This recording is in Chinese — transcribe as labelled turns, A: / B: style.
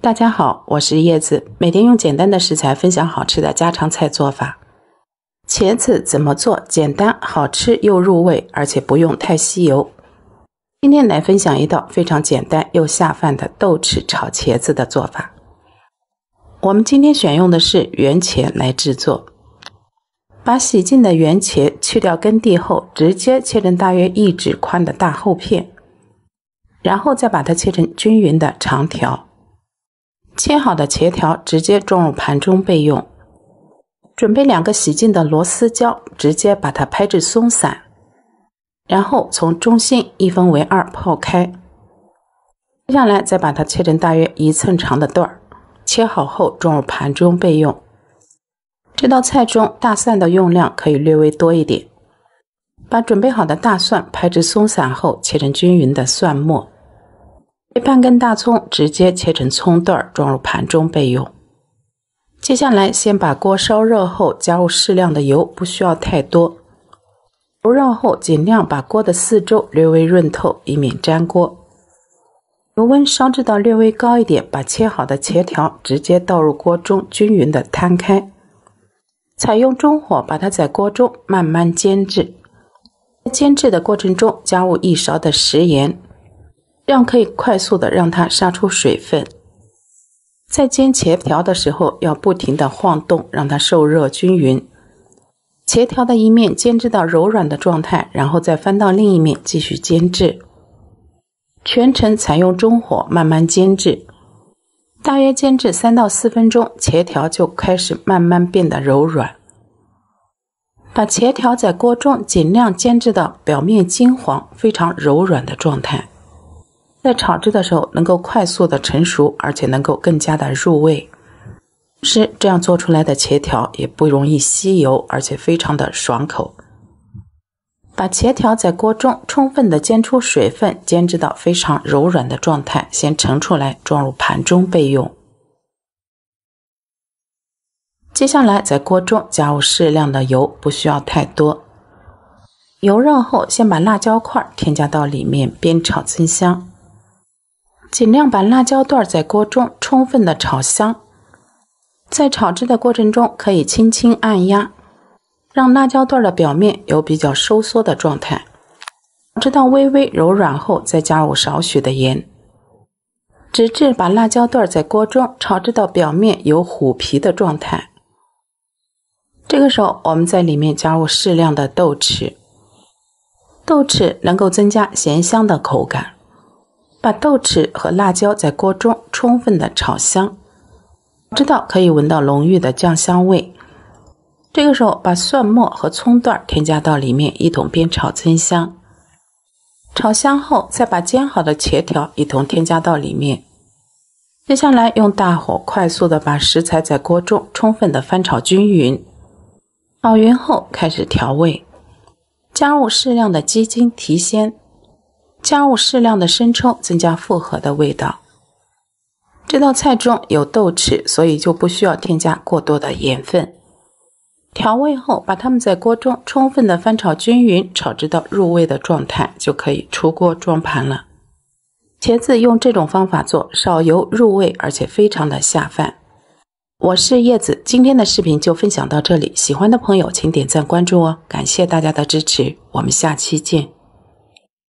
A: 大家好，我是叶子，每天用简单的食材分享好吃的家常菜做法。茄子怎么做简单、好吃又入味，而且不用太吸油？今天来分享一道非常简单又下饭的豆豉炒茄子的做法。我们今天选用的是圆茄来制作，把洗净的圆茄去掉根蒂后，直接切成大约一指宽的大厚片，然后再把它切成均匀的长条。切好的茄条直接装入盘中备用。准备两个洗净的螺丝椒，直接把它拍至松散，然后从中心一分为二泡开。接下来再把它切成大约一寸长的段儿，切好后装入盘中备用。这道菜中大蒜的用量可以略微多一点。把准备好的大蒜拍至松散后，切成均匀的蒜末。半根大葱直接切成葱段，装入盘中备用。接下来，先把锅烧热后，加入适量的油，不需要太多。油热后，尽量把锅的四周略微润透，以免粘锅。油温烧至到略微高一点，把切好的茄条直接倒入锅中，均匀的摊开。采用中火，把它在锅中慢慢煎制。煎制的过程中，加入一勺的食盐。这样可以快速的让它杀出水分。在煎茄条的时候，要不停的晃动，让它受热均匀。茄条的一面煎制到柔软的状态，然后再翻到另一面继续煎制。全程采用中火慢慢煎制，大约煎制三到四分钟，茄条就开始慢慢变得柔软。把茄条在锅中尽量煎制到表面金黄、非常柔软的状态。在炒制的时候，能够快速的成熟，而且能够更加的入味。是这样做出来的茄条也不容易吸油，而且非常的爽口。把茄条在锅中充分的煎出水分，煎至到非常柔软的状态，先盛出来装入盘中备用。接下来在锅中加入适量的油，不需要太多。油热后，先把辣椒块添加到里面煸炒增香。尽量把辣椒段在锅中充分的炒香，在炒制的过程中可以轻轻按压，让辣椒段的表面有比较收缩的状态，直到微微柔软后，再加入少许的盐，直至把辣椒段在锅中炒制到表面有虎皮的状态。这个时候，我们在里面加入适量的豆豉，豆豉能够增加咸香的口感。把豆豉和辣椒在锅中充分的炒香，直到可以闻到浓郁的酱香味。这个时候，把蒜末和葱段添加到里面，一同煸炒增香。炒香后再把煎好的茄条一同添加到里面。接下来，用大火快速的把食材在锅中充分的翻炒均匀。炒匀后开始调味，加入适量的鸡精提鲜。加入适量的生抽，增加复合的味道。这道菜中有豆豉，所以就不需要添加过多的盐分。调味后，把它们在锅中充分的翻炒均匀，炒至到入味的状态，就可以出锅装盘了。茄子用这种方法做，少油入味，而且非常的下饭。我是叶子，今天的视频就分享到这里，喜欢的朋友请点赞关注哦，感谢大家的支持，我们下期见。